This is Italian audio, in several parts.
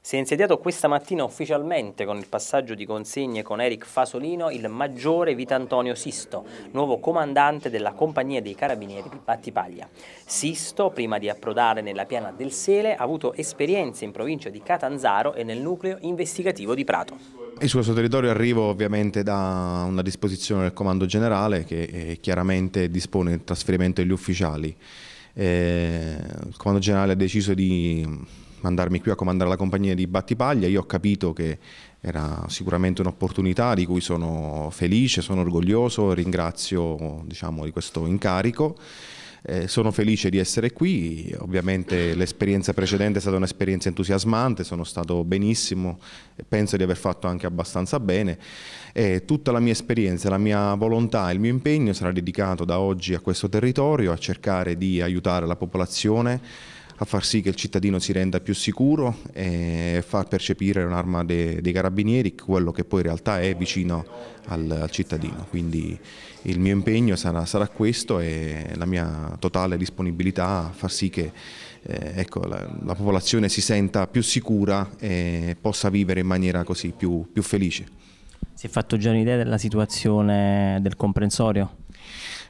Si è insediato questa mattina ufficialmente con il passaggio di consegne con Eric Fasolino il maggiore Vitantonio Sisto, nuovo comandante della compagnia dei carabinieri di Battipaglia. Sisto, prima di approdare nella piana del Sele, ha avuto esperienze in provincia di Catanzaro e nel nucleo investigativo di Prato. E sul suo territorio arrivo ovviamente da una disposizione del comando generale che eh, chiaramente dispone il trasferimento degli ufficiali. Eh, il comando generale ha deciso di mandarmi qui a comandare la compagnia di Battipaglia, io ho capito che era sicuramente un'opportunità di cui sono felice, sono orgoglioso, ringrazio diciamo, di questo incarico. Eh, sono felice di essere qui, ovviamente l'esperienza precedente è stata un'esperienza entusiasmante, sono stato benissimo, penso di aver fatto anche abbastanza bene e tutta la mia esperienza, la mia volontà, e il mio impegno sarà dedicato da oggi a questo territorio, a cercare di aiutare la popolazione a far sì che il cittadino si renda più sicuro e far percepire un'arma dei, dei, carabinieri, quello che poi in realtà è vicino al, al cittadino. Quindi il mio impegno sarà, sarà, questo e la mia totale disponibilità a far sì che eh, ecco, la, la, popolazione si senta più sicura e possa vivere in maniera così più, più felice. Si è fatto già un'idea della situazione del comprensorio?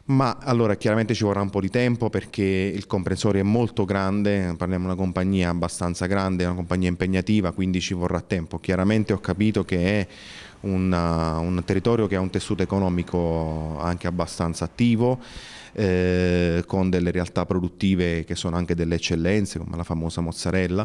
Ma allora chiaramente ci vorrà un po' di tempo perché il comprensorio è molto grande, parliamo di una compagnia abbastanza grande, una compagnia impegnativa, quindi ci vorrà tempo. Chiaramente ho capito che è un, eh, un territorio che ha un tessuto economico anche abbastanza attivo, eh, con delle realtà produttive che sono anche delle eccellenze, come la famosa mozzarella,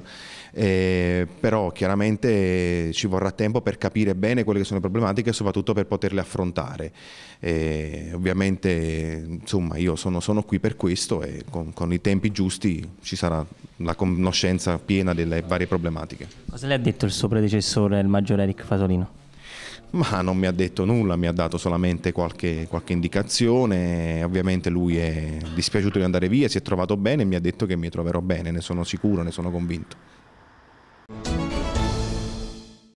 eh, però chiaramente ci vorrà tempo per capire bene quelle che sono le problematiche e soprattutto per poterle affrontare. Eh, ovviamente insomma io sono, sono, qui per questo e con, con, i tempi giusti ci sarà la conoscenza piena delle varie problematiche. Cosa le ha detto il suo predecessore, il maggiore Eric Fasolino? ma non mi ha detto nulla, mi ha dato solamente qualche, qualche indicazione, ovviamente lui è dispiaciuto di andare via, si è trovato bene e mi ha detto che mi troverò bene, ne sono sicuro, ne sono convinto.